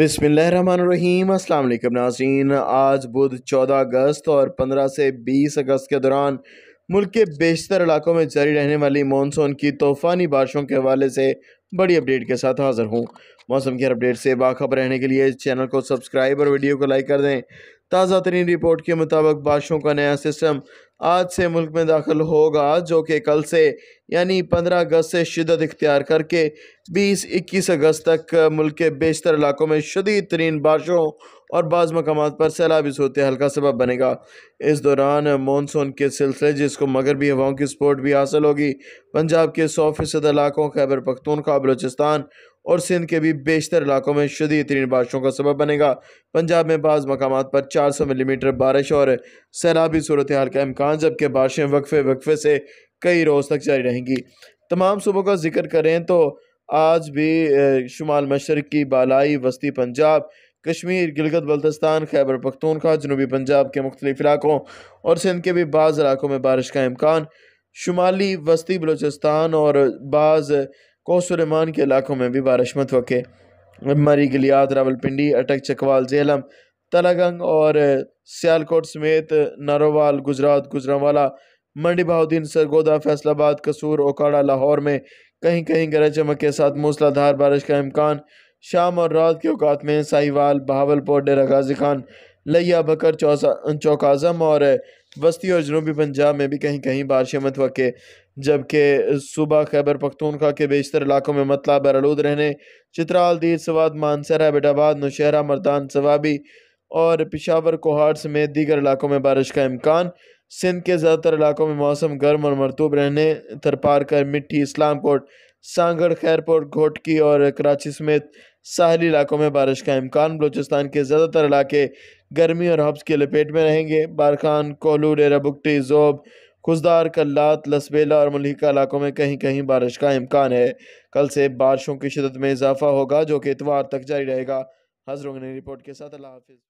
बिसमीम अस्सलाम वालेकुम नाजीन आज बुध 14 अगस्त और 15 से 20 अगस्त के दौरान मुल्क के बेशतर इलाकों में जारी रहने वाली मानसून की तूफ़ानी बारिशों के हवाले से बड़ी अपडेट के साथ हाजिर हूँ मौसम की अपडेट से बाखबर रहने के लिए इस चैनल को सब्सक्राइब और वीडियो को लाइक कर दें ताज़ा तरीन रिपोर्ट के मुताबिक बारिशों का नया सिस्टम आज से मुल्क में दाखिल होगा जो कि कल से यानी 15 अगस्त से शिदत इख्तियार करके 20-21 अगस्त तक मुल्क के बेशतर इलाकों में शदीद तरीन बारिशों और बाद मकाम पर सैलाबी सूरत हल्का सबब बनेगा इस दौरान मानसून के सिलसिले जिसको मगरबी हवाओं की सपोर्ट भी हासिल होगी पंजाब के सौ फ़ीसद इलाकों खैबर पख्तूनखा बलोचिस्तान और सिंध के भी बेशतर इलाकों में शदी तरीन बारिशों का सबब बनेगा पंजाब में बाज़ मकाम पर चार सौ मिलीमीटर बारिश और सैलाबी सूरत हाल का अम्कान जबकि बारिशें वक्फे वक्फे से कई रोज़ तक जारी रहेंगी तमाम सूबों का जिक्र करें तो आज भी शुमाल मशरक़ की बालाई वस्ती पंजाब कश्मीर गिलगत बल्तिस्तान खैबर पख्तूनखा जनूबी पंजाब के मुख्तलिफ इलाकों और सिंध के भी बाज़ इलाकों में बारिश का इम्कान शुमाली वस्ती बलोचिस्तान और बाज़ कोसरमान के इलाकों में भी बारिश मतवक़ मरी गलियात रावलपिंडी अटक चकवाल झेलम तलागंग और सियालकोट समेत नारोवाल गुजरात गुजरावाला मंडी बहाद्दीन सरगोदा फैसलाबाद कसूर ओकाड़ा लाहौर में कहीं कहीं गरज चमक के साथ मूसलाधार बारिश का इम्कान शाम और रात के अवकात में साहिवाल बहावलपुर डेरा गाजी खान लिया बकर चौक आज़म और वस्ती और जनूबी पंजाब में भी कहीं कहीं बारिशें मतवक़ जबकि सुबह खैबर पख्तूनखा के बेशतर इलाकों में मतला बरलूद रहने चित्राल दीर सवाद मानसर बेटाबाद नौशहरा मरदान सवाबी और पिशावर कोहाट समेत दीगर इलाकों में बारिश का इम्कान सिंध के ज़्यादातर इलाकों में मौसम गर्म और मरतूब रहने थरपारकर मिट्टी इस्लामकोट सांगड़ खैरपुर घोटकी और कराची समेत साहली इलाकों में बारिश का इम्कान बलूचिस्तान के ज़्यादातर इलाके गर्मी और हब्स की लपेट में रहेंगे बारखान कोलू डेरा बुगटी जोब खुशदार कल्लात लसबेला और मलिका इलाकों में कहीं कहीं बारिश का इम्कान है कल से बारिशों की शिदत में इजाफा होगा जो कि इतवार तक जारी रहेगा हजरों ने रिपोर्ट के साथ अल्लाह हाफिज़